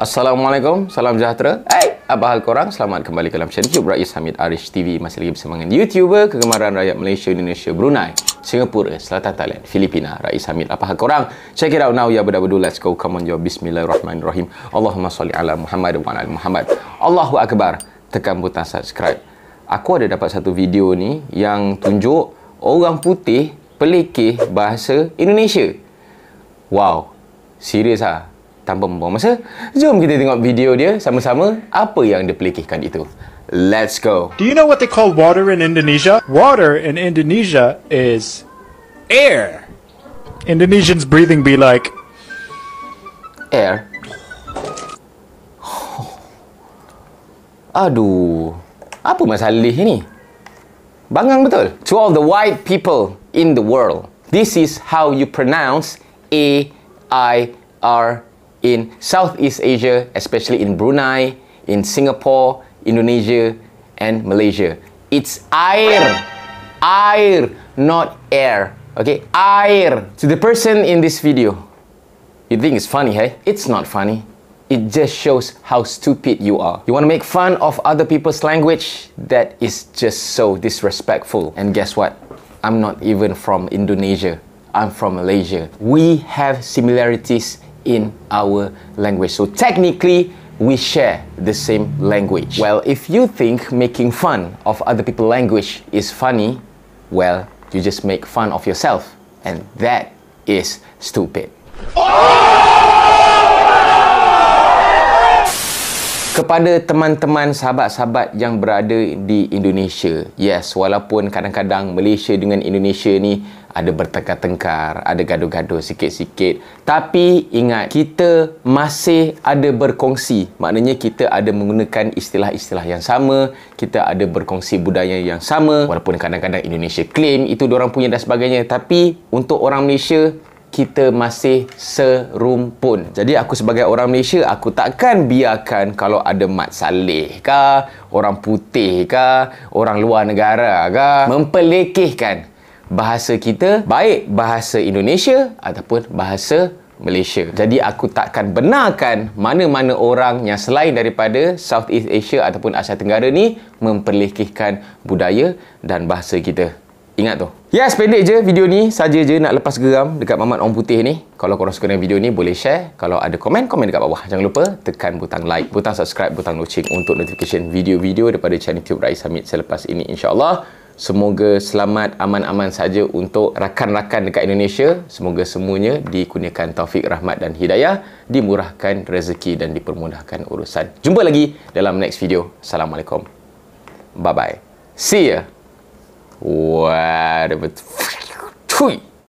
Assalamualaikum, salam sejahtera. Hai, apa hal korang? Selamat kembali ke dalam channel YouTube Rakyat Samit Arish TV. Masih lagi bersama dengan YouTuber kegemaran rakyat Malaysia, Indonesia, Brunei, Singapura, Selatan Thailand, Filipina. Rakyat Samit, apa hal korang? Check it out now, ya budak-budak. Let's go, come on, yo. Bismillahirrahmanirrahim. Allahumma salli ala Muhammad wa ala Muhammad. Allahu Akbar. Tekan butang subscribe. Aku ada dapat satu video ni yang tunjuk orang putih pelikih bahasa Indonesia. Wow, serius ah. Ha? tanpa membuang masa, jom kita tengok video dia sama-sama apa yang dia pelikihkan itu. Let's go. Do you know what they call water in Indonesia? Water in Indonesia is air. Indonesians breathing be like air. Oh. Aduh. Apa masalah ini? Bangang betul. To all the white people in the world, this is how you pronounce A I R. in Southeast Asia, especially in Brunei, in Singapore, Indonesia, and Malaysia. It's air, air, not air. Okay, air. To the person in this video, you think it's funny, hey? It's not funny. It just shows how stupid you are. You want to make fun of other people's language? That is just so disrespectful. And guess what? I'm not even from Indonesia. I'm from Malaysia. We have similarities in our language. So technically, we share the same language. Well, if you think making fun of other people's language is funny, well, you just make fun of yourself. And that is stupid. Oh! kepada teman-teman sahabat-sahabat yang berada di Indonesia. Yes, walaupun kadang-kadang Malaysia dengan Indonesia ni ada bertengkar-tengkar, ada gaduh-gaduh sikit-sikit. Tapi ingat, kita masih ada berkongsi. Maknanya kita ada menggunakan istilah-istilah yang sama. Kita ada berkongsi budaya yang sama. Walaupun kadang-kadang Indonesia claim itu orang punya dan sebagainya. Tapi untuk orang Malaysia, kita masih serumpun. Jadi aku sebagai orang Malaysia, aku takkan biarkan kalau ada Mat Saleh kah, orang putih kah, orang luar negara kah mempelekehkan bahasa kita, baik bahasa Indonesia ataupun bahasa Malaysia. Jadi aku takkan benarkan mana-mana orang yang selain daripada Southeast Asia ataupun Asia Tenggara ni memperlekehkan budaya dan bahasa kita. Ingat tu. Yes, pendek je video ni. Saja je nak lepas geram dekat Mamat Orang Putih ni. Kalau korang suka dengan video ni, boleh share. Kalau ada komen, komen dekat bawah. Jangan lupa tekan butang like, butang subscribe, butang loceng untuk notification video-video daripada channel YouTube Rai Summit selepas ini. InsyaAllah. Semoga selamat aman-aman saja untuk rakan-rakan dekat Indonesia. Semoga semuanya dikurniakan taufik rahmat dan hidayah, dimurahkan rezeki dan dipermudahkan urusan. Jumpa lagi dalam next video. Assalamualaikum. Bye bye. See ya. Och eh, det var